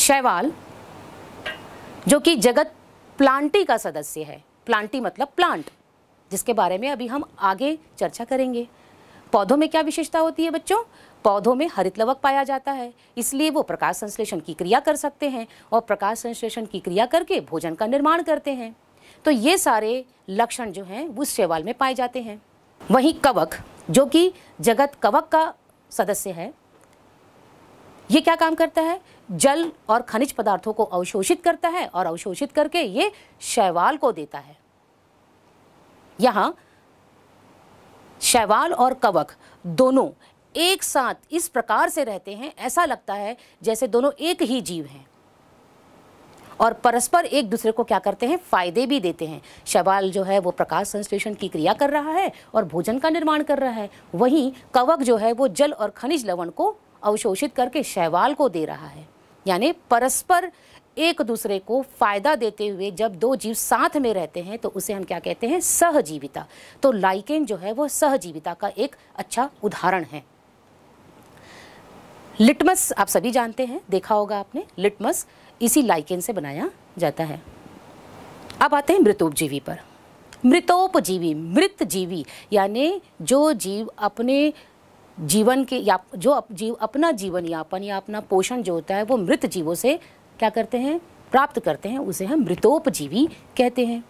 शैवाल जो कि जगत प्लांटी का सदस्य है प्लांटी मतलब प्लांट जिसके बारे में अभी हम आगे चर्चा करेंगे पौधों में क्या विशेषता होती है बच्चों पौधों में हरित लवक पाया जाता है इसलिए वो प्रकाश संश्लेषण की क्रिया कर सकते हैं और प्रकाश संश्लेषण की क्रिया करके भोजन का निर्माण करते हैं तो ये सारे लक्षण जो हैं वो शैवाल में पाए जाते हैं वहीं कवक जो कि जगत कवक का सदस्य है ये क्या काम करता है जल और खनिज पदार्थों को अवशोषित करता है और अवशोषित करके ये शैवाल को देता है यहाँ शैवाल और कवक दोनों एक साथ इस प्रकार से रहते हैं ऐसा लगता है जैसे दोनों एक ही जीव हैं और परस्पर एक दूसरे को क्या करते हैं फायदे भी देते हैं शैवाल जो है वो प्रकाश संश्लेषण की क्रिया कर रहा है और भोजन का निर्माण कर रहा है वहीं कवक जो है वो जल और खनिज लवण को अवशोषित करके शैवाल को दे रहा है यानी परस्पर एक दूसरे को फायदा देते हुए जब दो जीव साथ में रहते हैं तो उसे हम क्या कहते हैं सहजीविता तो लाइकेन जो है वो सहजीविता का एक अच्छा उदाहरण है लिटमस आप सभी जानते हैं देखा होगा आपने लिटमस इसी लाइकेन से बनाया जाता है अब आते हैं मृतोपजीवी पर मृतोपजीवी मृत जीवी यानी जो जीव अपने जीवन के या जो अप, जीव अपना जीवन यापन या अपना पोषण जो होता है वो मृत जीवों से क्या करते हैं प्राप्त करते हैं उसे हम मृतोपजीवी कहते हैं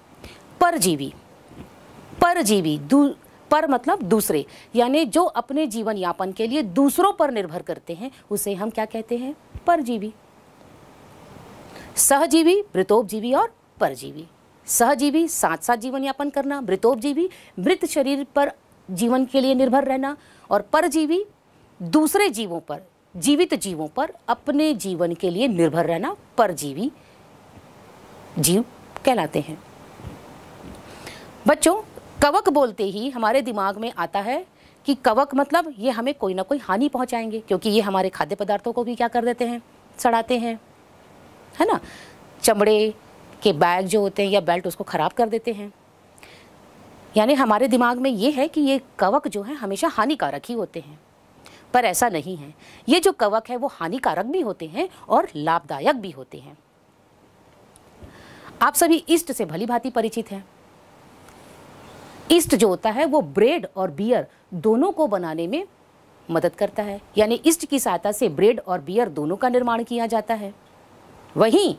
परजीवी परजीवी दू पर मतलब दूसरे यानी जो अपने जीवन यापन के लिए दूसरों पर निर्भर करते हैं उसे हम क्या कहते हैं परजीवी सहजीवी मृतोपजीवी और परजीवी सहजीवी साथ साथ जीवन यापन करना मृतोपजीवी मृत शरीर पर जीवन के लिए निर्भर रहना और परजीवी दूसरे जीवों पर जीवित जीवों पर अपने जीवन के लिए निर्भर रहना परजीवी जीव कहलाते हैं बच्चों कवक बोलते ही हमारे दिमाग में आता है कि कवक मतलब ये हमें कोई ना कोई हानि पहुंचाएंगे क्योंकि ये हमारे खाद्य पदार्थों को भी क्या कर देते हैं सड़ाते हैं है ना चमड़े के बैग जो होते हैं या बेल्ट उसको ख़राब कर देते हैं यानी हमारे दिमाग में ये है कि ये कवक जो है हमेशा हानिकारक ही होते हैं पर ऐसा नहीं है ये जो कवक है वो हानिकारक भी होते हैं और लाभदायक भी होते हैं आप सभी ईस्ट से भली भांति परिचित हैं ईस्ट जो होता है वो ब्रेड और बियर दोनों को बनाने में मदद करता है यानी ईस्ट की सहायता से ब्रेड और बियर दोनों का निर्माण किया जाता है वहीं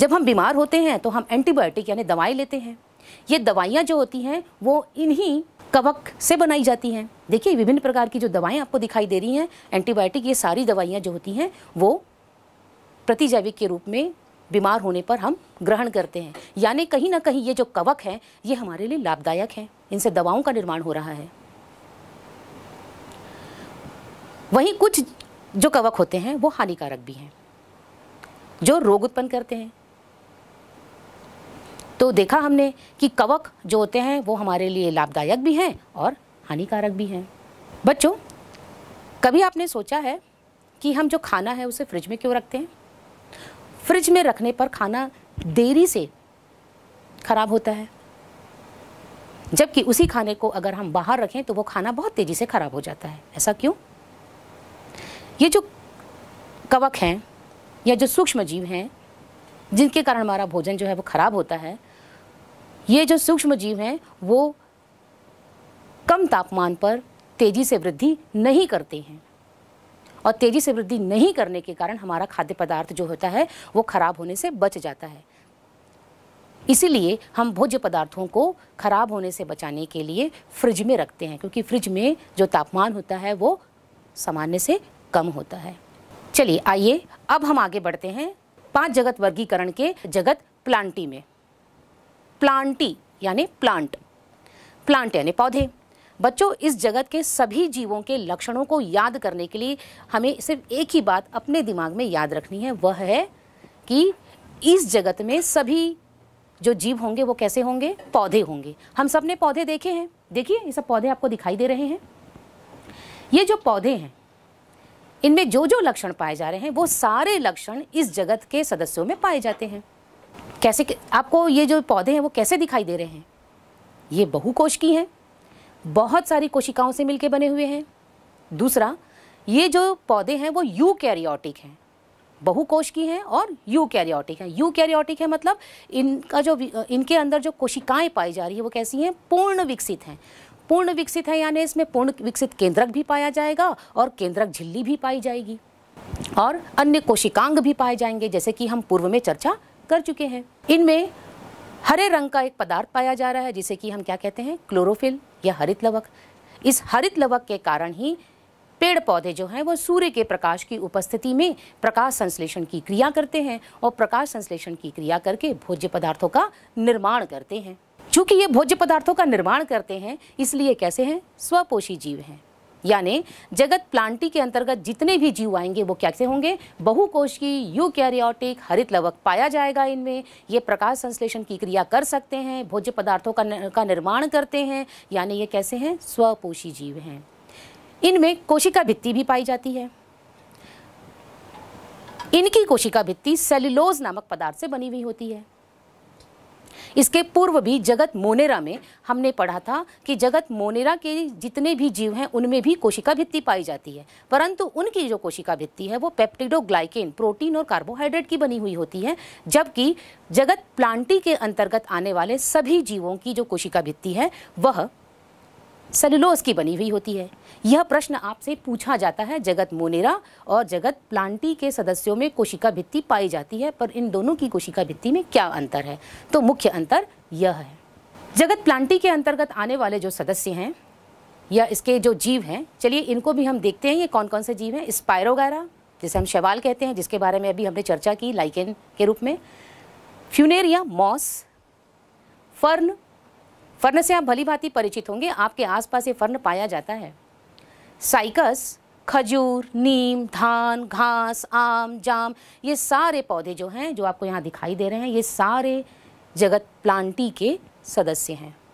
जब हम बीमार होते हैं तो हम एंटीबायोटिक यानी दवाई लेते हैं ये दवाइयाँ जो होती हैं वो इन्हीं कवक से बनाई जाती हैं देखिए विभिन्न प्रकार की जो दवाएं आपको दिखाई दे रही हैं एंटीबायोटिक ये सारी दवाइयाँ जो होती हैं वो प्रतिजैविक के रूप में बीमार होने पर हम ग्रहण करते हैं यानी कहीं ना कहीं ये जो कवक हैं ये हमारे लिए लाभदायक हैं इनसे दवाओं का निर्माण हो रहा है वहीं कुछ जो कवक होते हैं वो हानिकारक भी हैं जो रोग उत्पन्न करते हैं तो देखा हमने कि कवक जो होते हैं वो हमारे लिए लाभदायक भी हैं और हानिकारक भी हैं बच्चों कभी आपने सोचा है कि हम जो खाना है उसे फ्रिज में क्यों रखते हैं फ्रिज में रखने पर खाना देरी से खराब होता है जबकि उसी खाने को अगर हम बाहर रखें तो वो खाना बहुत तेज़ी से खराब हो जाता है ऐसा क्यों ये जो कवक हैं या जो सूक्ष्म जीव हैं जिनके कारण हमारा भोजन जो है वो खराब होता है ये जो सूक्ष्म जीव हैं वो कम तापमान पर तेज़ी से वृद्धि नहीं करते हैं और तेज़ी से वृद्धि नहीं करने के कारण हमारा खाद्य पदार्थ जो होता है वो खराब होने से बच जाता है इसीलिए हम भोज्य पदार्थों को खराब होने से बचाने के लिए फ्रिज में रखते हैं क्योंकि फ्रिज में जो तापमान होता है वो सामान्य से कम होता है चलिए आइए अब हम आगे बढ़ते हैं पांच जगत वर्गीकरण के जगत प्लांटी में प्लांटी यानी प्लांट प्लांट यानी पौधे बच्चों इस जगत के सभी जीवों के लक्षणों को याद करने के लिए हमें सिर्फ एक ही बात अपने दिमाग में याद रखनी है वह है कि इस जगत में सभी जो जीव होंगे वो कैसे होंगे पौधे होंगे हम सब ने पौधे देखे हैं देखिए ये सब पौधे आपको दिखाई दे रहे हैं ये जो पौधे हैं इनमें जो जो लक्षण पाए जा रहे हैं वो सारे लक्षण इस जगत के सदस्यों में पाए जाते हैं कैसे आपको ये जो पौधे हैं वो कैसे दिखाई दे रहे हैं ये कोश की हैं बहुत सारी कोशिकाओं से मिलकर बने हुए हैं दूसरा ये जो पौधे हैं वो यू कैरियोटिक हैं बहुकोश की हैं और यू कैरियोटिक हैं यू कैरियोटिक है मतलब इनका जो इनके अंदर जो कोशिकाएं पाई जा रही है वो कैसी हैं पूर्ण विकसित हैं पूर्ण विकसित है यानी इसमें पूर्ण विकसित केंद्रक भी पाया जाएगा और केंद्रक झिल्ली भी पाई जाएगी और अन्य कोशिकांग भी पाए जाएंगे जैसे कि हम पूर्व में चर्चा कर चुके हैं इनमें हरे रंग का एक पदार्थ पाया जा रहा है जिसे कि हम क्या कहते हैं क्लोरोफिल या हरित लवक इस हरित लवक के कारण ही पेड़ पौधे जो हैं वो सूर्य के प्रकाश की उपस्थिति में प्रकाश संश्लेषण की क्रिया करते हैं और प्रकाश संश्लेषण की क्रिया करके भोज्य पदार्थों का निर्माण करते हैं चूंकि ये भोज्य पदार्थों का निर्माण करते हैं इसलिए कैसे हैं स्वपोषी जीव हैं यानी जगत प्लांटी के अंतर्गत जितने भी जीव आएंगे वो कैसे होंगे यू यूकैरियोटिक हरित लवक पाया जाएगा इनमें ये प्रकाश संश्लेषण की क्रिया कर सकते हैं भोज्य पदार्थों का का निर्माण करते हैं यानी ये कैसे हैं स्वपोषी जीव हैं इनमें कोशिका भित्ति भी पाई जाती है इनकी कोशिका भित्ति सेल्युलोज नामक पदार्थ से बनी हुई होती है इसके पूर्व भी जगत मोनेरा में हमने पढ़ा था कि जगत मोनेरा के जितने भी जीव हैं उनमें भी कोशिका भित्ति पाई जाती है परंतु उनकी जो कोशिका भित्ति है वो पेप्टिडोग्लाइकेन प्रोटीन और कार्बोहाइड्रेट की बनी हुई होती है जबकि जगत प्लांटी के अंतर्गत आने वाले सभी जीवों की जो कोशिका भित्ति है वह सेलुलोज की बनी हुई होती है यह प्रश्न आपसे पूछा जाता है जगत मोनेरा और जगत प्लांटी के सदस्यों में कोशिका भित्ति पाई जाती है पर इन दोनों की कोशिका भित्ति में क्या अंतर है तो मुख्य अंतर यह है जगत प्लांटी के अंतर्गत आने वाले जो सदस्य हैं या इसके जो जीव हैं चलिए इनको भी हम देखते हैं ये कौन कौन से जीव हैं स्पायरोगैरा जिसे हम शैवाल कहते हैं जिसके बारे में अभी हमने चर्चा की लाइकेन के रूप में फ्यूनेरिया मॉस फर्न फर्न से आप भली भांति परिचित होंगे आपके आसपास ये फर्न पाया जाता है साइकस खजूर नीम धान घास आम जाम ये सारे पौधे जो हैं जो आपको यहाँ दिखाई दे रहे हैं ये सारे जगत प्लांटी के सदस्य हैं